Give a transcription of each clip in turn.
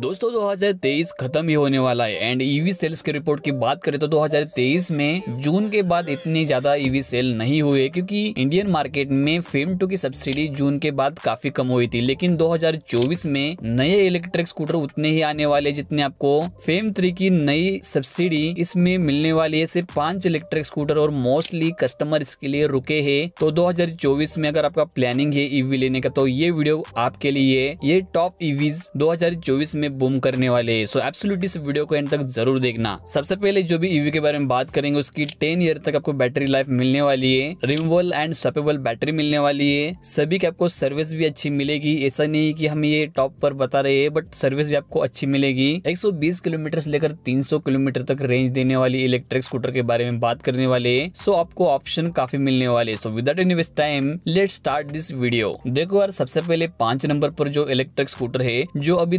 दोस्तों 2023 खत्म ही होने वाला है एंड ईवी सेल्स की रिपोर्ट की बात करें तो 2023 में जून के बाद इतनी ज्यादा ईवी e सेल नहीं हुए क्योंकि इंडियन मार्केट में फेम टू की सब्सिडी जून के बाद काफी कम हुई थी लेकिन 2024 में नए इलेक्ट्रिक स्कूटर उतने ही आने वाले जितने आपको फेम थ्री की नई सब्सिडी इसमें मिलने वाली है सिर्फ पांच इलेक्ट्रिक स्कूटर और मोस्टली कस्टमर इसके लिए रुके है तो दो में अगर आपका प्लानिंग है ईवी e लेने का तो ये वीडियो आपके लिए ये टॉप ईवीज e दो में बूम करने वाले सो एब्सोल्युटली इस वीडियो को एंड तक जरूर देखना सबसे पहले जो भी ईवी e के बारे में बात करेंगे उसकी टेन ईयर तक आपको बैटरी लाइफ मिलने वाली है रिमूवल एंड स्वेपेबल बैटरी मिलने वाली है सभी की आपको सर्विस भी अच्छी मिलेगी ऐसा नहीं की हम ये टॉप पर बता रहे हैं बट सर्विस भी आपको अच्छी मिलेगी एक किलोमीटर से लेकर तीन किलोमीटर तक रेंज देने वाली इलेक्ट्रिक स्कूटर के बारे में बात करने वाले सो आपको ऑप्शन काफी मिलने वाले so without any waste time let start this video देखो यार सबसे पहले पांच नंबर पर जो इलेक्ट्रिक स्कूटर है जो अभी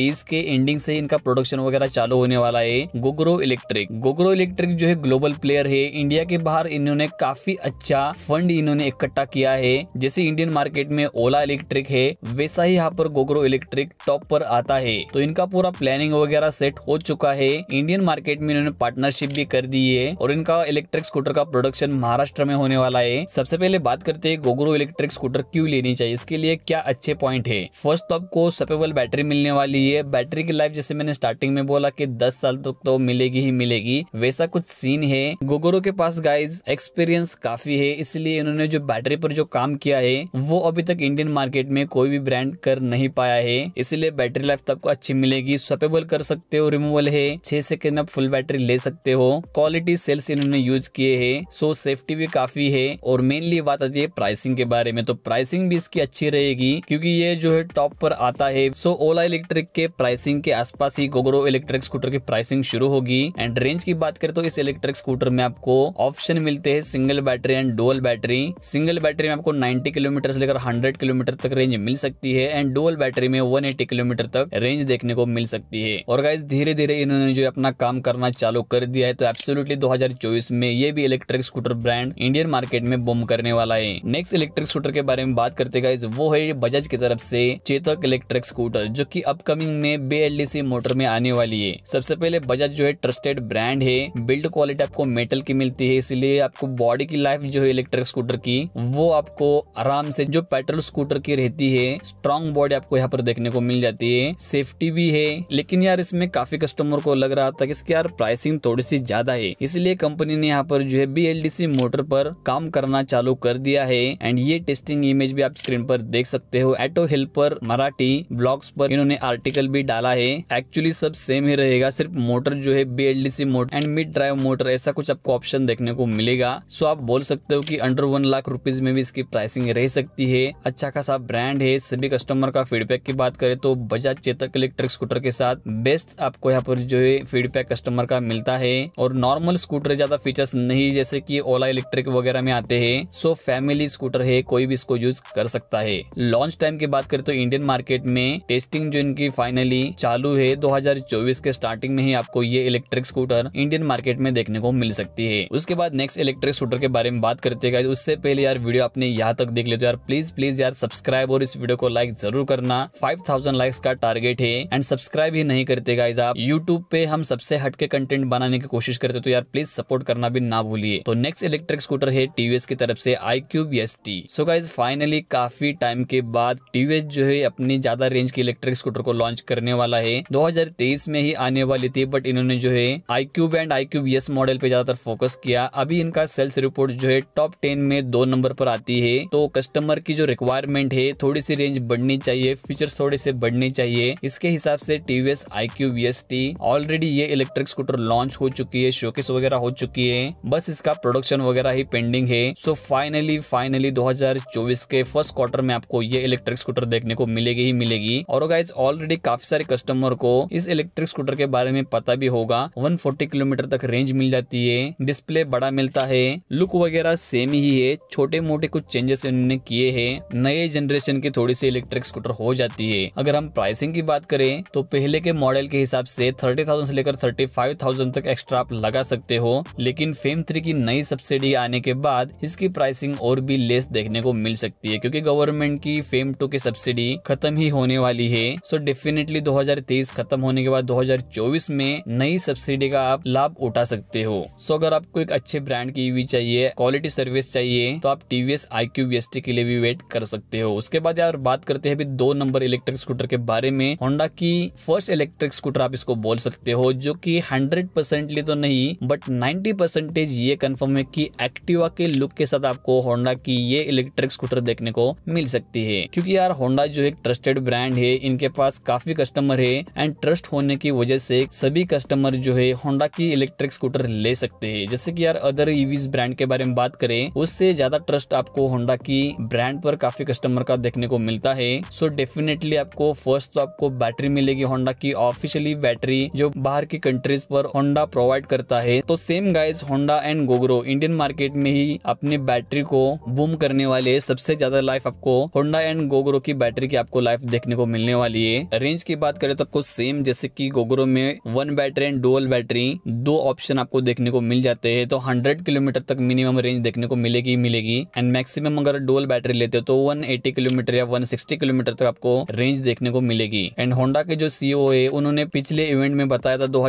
2023 के एंडिंग से इनका प्रोडक्शन वगैरह चालू होने वाला है गोग्रो इलेक्ट्रिक गोग्रो इलेक्ट्रिक जो है ग्लोबल प्लेयर है इंडिया के बाहर इन्होंने काफी अच्छा फंड इन्होंने इकट्ठा किया है जैसे इंडियन मार्केट में ओला इलेक्ट्रिक है वैसा ही यहाँ पर गोग्रो इलेक्ट्रिक टॉप पर आता है तो इनका पूरा प्लानिंग वगैरह सेट हो चुका है इंडियन मार्केट में इन्होंने पार्टनरशिप भी कर दी है और इनका इलेक्ट्रिक स्कूटर का प्रोडक्शन महाराष्ट्र में होने वाला है सबसे पहले बात करते हैं गोग्रो इलेक्ट्रिक स्कूटर क्यों लेनी चाहिए इसके लिए क्या अच्छे पॉइंट है फर्स्ट तो आपको सपेबल बैटरी मिलने वाली है ये बैटरी की लाइफ जैसे मैंने स्टार्टिंग में बोला कि 10 साल तक तो, मिलेगी ही मिलेगी वैसा कुछ सीन है गोगोरो के पास गाइज एक्सपीरियंस काफी है इसलिए इन्होंने जो बैटरी पर जो काम किया है वो अभी तक इंडियन मार्केट में कोई भी ब्रांड कर नहीं पाया है इसलिए बैटरी लाइफ आपको अच्छी मिलेगी स्वेपेबल कर सकते हो रिमूवल है छह सेकेंड में फुल बैटरी ले सकते हो क्वालिटी सेल्स इन्होंने यूज किए है सो सेफ्टी भी काफी है और मेनली बात आती है प्राइसिंग के बारे में तो प्राइसिंग भी इसकी अच्छी रहेगी क्योंकि ये जो है टॉप पर आता है सो ओला इलेक्ट्रिक के प्राइसिंग के आसपास ही गोगरो इलेक्ट्रिक स्कूटर की प्राइसिंग शुरू होगी एंड रेंज की बात करें तो इस इलेक्ट्रिक स्कूटर में आपको ऑप्शन मिलते हैं single battery and dual battery single battery में आपको 90 किलोमीटर से लेकर 100 किलोमीटर तक रेंज मिल सकती है एंड डुअल बैटरी में 180 किलोमीटर तक रेंज देखने को मिल सकती है और गाइज धीरे धीरे इन्होंने जो अपना काम करना चालू कर दिया है तो एब्सोल्युटली 2024 में ये भी electric scooter brand Indian market boom बुम करने वाला है नेक्स्ट इलेक्ट्रिक स्कूटर के बारे में बात करते गाइज वो है बजाज की तरफ से चेतक इलेक्ट्रिक स्कूटर जो की अपकमिंग प्लानिंग में बी मोटर में आने वाली है सबसे पहले बजाज जो है ट्रस्टेड ब्रांड है बिल्ड क्वालिटी आपको मेटल की मिलती है इसलिए आपको बॉडी की लाइफ जो है इलेक्ट्रिक स्कूटर की वो आपको आराम से जो पेट्रोल स्कूटर की रहती है स्ट्रॉन्ग बॉडी आपको यहाँ पर देखने को मिल जाती है सेफ्टी भी है लेकिन यार इसमें काफी कस्टमर को लग रहा था कि इसकी यार प्राइसिंग थोड़ी सी ज्यादा है इसलिए कंपनी ने यहाँ पर जो है बी मोटर पर काम करना चालू कर दिया है एंड ये टेस्टिंग इमेज भी आप स्क्रीन पर देख सकते हो एटो हेल्पर मराठी ब्लॉग्स पर इन्होंने आर्टिकल आर्टिकल भी डाला है एक्चुअली सब सेम ही रहेगा सिर्फ मोटर जो है B L D C motor and mid drive motor ऐसा कुछ आपको ऑप्शन देखने को मिलेगा सो आप बोल सकते हो कि अंडर वन लाख रुपीज में भी इसकी प्राइसिंग रह सकती है अच्छा खासा ब्रांड है सभी कस्टमर का फीडबैक की बात करें तो बजाज चेतक इलेक्ट्रिक स्कूटर के साथ बेस्ट आपको यहाँ पर जो है फीडबैक कस्टमर का मिलता है और नॉर्मल स्कूटर ज्यादा फीचर्स नहीं जैसे कि ओला इलेक्ट्रिक वगैरह में आते हैं सो फैमिली स्कूटर है कोई भी इसको यूज कर सकता है लॉन्च टाइम की बात करें तो इंडियन मार्केट में टेस्टिंग जो इनकी फाइन फाइनली चालू है 2024 के स्टार्टिंग में ही आपको ये इलेक्ट्रिक स्कूटर इंडियन मार्केट में देखने को मिल सकती है उसके बाद नेक्स्ट इलेक्ट्रिक स्कूटर के बारे में बात करते हैं उससे पहले यार वीडियो आपने यहाँ तक देख ले तो यार प्लीज प्लीज यार सब्सक्राइब और इस वीडियो को लाइक जरूर करना फाइव लाइक्स का टारगेट है एंड सब्सक्राइब ही नहीं करते गाइज आप यूट्यूब पे हम सबसे हटके कंटेंट बनाने की कोशिश करते तो यार प्लीज सपोर्ट करना भी ना भूलिए तो नेक्स्ट इलेक्ट्रिक स्कूटर है टीवीएस की तरफ से iQube S T so guys finally काफी टाइम के बाद टीवीएस जो है अपनी ज्यादा रेंज की इलेक्ट्रिक स्कूटर को लॉन्च लॉन्च करने वाला है 2023 में ही आने वाली थी बट इन्होंने जो है iQube and iQube S model पे ज्यादातर फोकस किया अभी इनका सेल्स रिपोर्ट जो है टॉप टेन में दो नंबर पर आती है तो कस्टमर की जो रिक्वायरमेंट है थोड़ी सी रेंज बढ़नी चाहिए फीचर थोड़े से बढ़ने चाहिए इसके हिसाब से TVS iQube S T already ये इलेक्ट्रिक स्कूटर लॉन्च हो चुकी है शोकेस वगैरह हो चुकी है बस इसका प्रोडक्शन वगैरह ही पेंडिंग है सो फाइनली फाइनली 2024 के फर्स्ट क्वार्टर में आपको ये इलेक्ट्रिक स्कूटर देखने को मिलेगी ही मिलेगी और ऑलरेडी काफी सारे कस्टमर को इस इलेक्ट्रिक स्कूटर के बारे में पता भी होगा 140 किलोमीटर तक रेंज मिल जाती है डिस्प्ले बड़ा मिलता है लुक वगैरह सेम ही है छोटे मोटे कुछ चेंजेस इन्होंने किए हैं नए जनरेशन की थोड़ी सी इलेक्ट्रिक स्कूटर हो जाती है अगर हम प्राइसिंग की बात करें तो पहले के मॉडल के हिसाब से थर्टी थाउजेंड से लेकर थर्टी फाइव थाउजेंड तक एक्स्ट्रा आप लगा सकते हो लेकिन फेम थ्री की नई सब्सिडी आने के बाद इसकी प्राइसिंग और भी लेस देखने को मिल सकती है क्योंकि गवर्नमेंट की फेम टू की सब्सिडी खत्म ही होने वाली है सो डिफिन डेफिनेटली 2023 खत्म होने के बाद 2024 में नई सब्सिडी का आप लाभ उठा सकते हो सो अगर आपको एक अच्छे ब्रांड की ईवी e चाहिए क्वालिटी सर्विस चाहिए तो आप टीवीएस आई क्यू के लिए भी वेट कर सकते हो उसके बाद यार बात करते हैं अभी दो नंबर इलेक्ट्रिक स्कूटर के बारे में होंडा की फर्स्ट इलेक्ट्रिक स्कूटर आप इसको बोल सकते हो जो की हंड्रेड परसेंटली तो नहीं बट नाइन्टी परसेंटेज ये कन्फर्म है की एक्टिवा के लुक के साथ आपको होंडा की ये इलेक्ट्रिक स्कूटर देखने को मिल सकती है क्योंकि यार होंडा जो एक ट्रस्टेड ब्रांड है इनके पास काफी काफी कस्टमर है एंड ट्रस्ट होने की वजह से सभी कस्टमर जो है होंडा की इलेक्ट्रिक स्कूटर ले सकते हैं जैसे कि यार अदर ईवीज ब्रांड के बारे में बात करें उससे ज्यादा ट्रस्ट आपको होंडा की ब्रांड पर काफी कस्टमर का देखने को मिलता है सो so डेफिनेटली आपको फर्स्ट तो आपको बैटरी मिलेगी होंडा की ऑफिशियली बैटरी जो बाहर की कंट्रीज पर होंडा प्रोवाइड करता है तो same guys Honda and Gogoro Indian market में ही अपनी बैटरी को बूम करने वाले सबसे ज्यादा लाइफ आपको होंडा एंड गोग्रो की बैटरी की आपको लाइफ देखने को मिलने वाली है रेंज की बात करें तो आपको सेम जैसे कि गोगरो में one battery and dual battery दो ऑप्शन आपको देखने को मिल जाते हैं तो 100 किलोमीटर तक मिनिमम रेंज देखने को मिलेगी मिलेगी एंड मैक्सिमम अगर डुअल बैटरी लेते हो तो 180 किलोमीटर या 160 किलोमीटर तक आपको रेंज देखने को मिलेगी एंड होंडा के जो सीईओ e है उन्होंने पिछले इवेंट में बताया था दो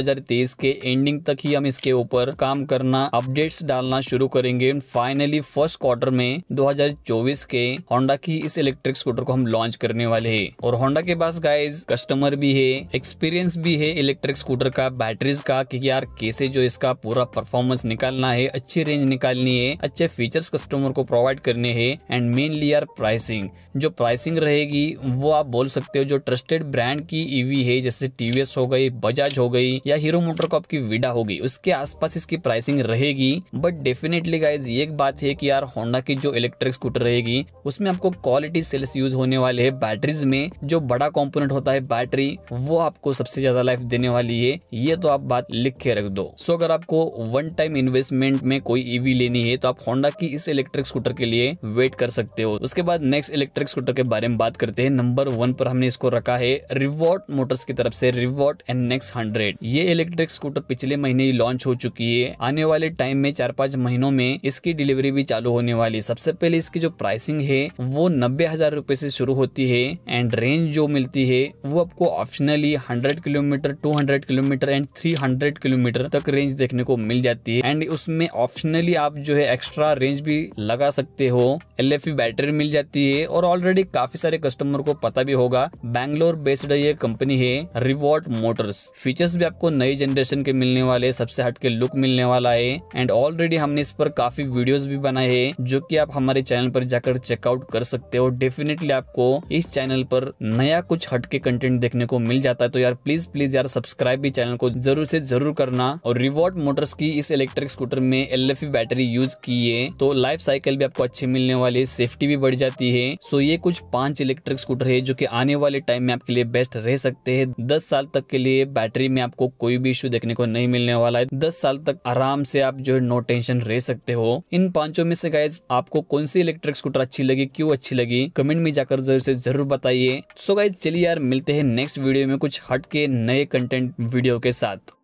के एंडिंग तक ही हम इसके ऊपर काम करना अपडेट्स डालना शुरू करेंगे फाइनली फर्स्ट क्वार्टर में दो के होंडा की इस इलेक्ट्रिक स्कूटर को हम लॉन्च करने वाले है और होंडा के पास गाइज कस्टमर भी है एक्सपीरियंस भी है इलेक्ट्रिक स्कूटर का बैटरीज का कि यार कैसे जो इसका पूरा परफॉर्मेंस निकालना है अच्छी रेंज निकालनी है अच्छे फीचर्स कस्टमर को प्रोवाइड करने हैं एंड मेनली यार प्राइसिंग जो प्राइसिंग रहेगी वो आप बोल सकते हो जो ट्रस्टेड ब्रांड की ईवी e है जैसे टीवीएस हो गई बजाज हो गई या हीरो मोटर को आपकी विडा होगी उसके आसपास इसकी प्राइसिंग रहेगी बट डेफिनेटली गाइज एक बात है कि यार होंडा की जो इलेक्ट्रिक स्कूटर रहेगी उसमें आपको क्वालिटी सेल्स यूज होने वाले है बैटरीज में जो बड़ा कॉम्पोनेंट होता है बैटरी वो आपको सबसे ज्यादा लाइफ देने वाली है ये तो आप बात लिख के रख दो सो अगर आपको वन टाइम इन्वेस्टमेंट में कोई ईवी लेनी है तो आप होंडा की इस इलेक्ट्रिक स्कूटर के लिए वेट कर सकते हो उसके बाद नेक्स्ट इलेक्ट्रिक स्कूटर के बारे में बात करते हैं नंबर वन पर हमने इसको रखा है रिवॉर्ट मोटर्स की तरफ से रिवॉर्ट एंड नेक्स्ट हंड्रेड ये इलेक्ट्रिक स्कूटर पिछले महीने ही लॉन्च हो चुकी है आने वाले टाइम में चार पांच महीनों में इसकी डिलीवरी भी चालू होने वाली सबसे पहले इसकी जो प्राइसिंग है वो नब्बे हजार रूपए से शुरू होती है एंड रेंज जो मिलती है वो आपको optionally hundred kilometre two hundred kilometre and three hundred kilometre तक रेंज देखने को मिल जाती है एंड उसमें ऑप्शनली आप जो है एक्स्ट्रा रेंज भी लगा सकते हो एल बैटरी मिल जाती है और ऑलरेडी काफी सारे कस्टमर को पता भी होगा बैंगलोर बेस्ड ये कंपनी है रिवॉर्ड मोटर्स फीचर्स भी आपको नई जनरेशन के मिलने वाले सबसे हटके लुक मिलने वाला है एंड ऑलरेडी हमने इस पर काफी वीडियोस भी बनाए हैं जो कि आप हमारे चैनल पर जाकर चेकआउट कर सकते हो डेफिनेटली आपको इस चैनल पर नया कुछ हटके कंटेंट देखने को मिल जाता है तो यार प्लीज प्लीज यार सब्सक्राइब भी चैनल को जरूर से जरूर करना और रिवॉर्ड मोटर्स की इस इलेक्ट्रिक स्कूटर में एल बैटरी यूज की है तो लाइफ साइकिल भी आपको अच्छी मिलने वाली है सेफ्टी भी बढ़ जाती है सो ये कुछ पांच इलेक्ट्रिक स्कूटर है जो की आने वाले टाइम में आपके लिए बेस्ट रह सकते है दस साल तक के लिए बैटरी में आपको कोई भी इश्यू देखने को नहीं मिलने वाला है दस साल तक आराम से आप जो है नो टेंशन रह सकते हो इन पांचों में से गाइज आपको कौन सी इलेक्ट्रिक स्कूटर अच्छी लगी क्यों अच्छी लगी कमेंट में जाकर जरूर से जरूर बताइए सो गाइज चलिए यार मिल मिलते हैं नेक्स्ट वीडियो में कुछ हट के नए कंटेंट वीडियो के साथ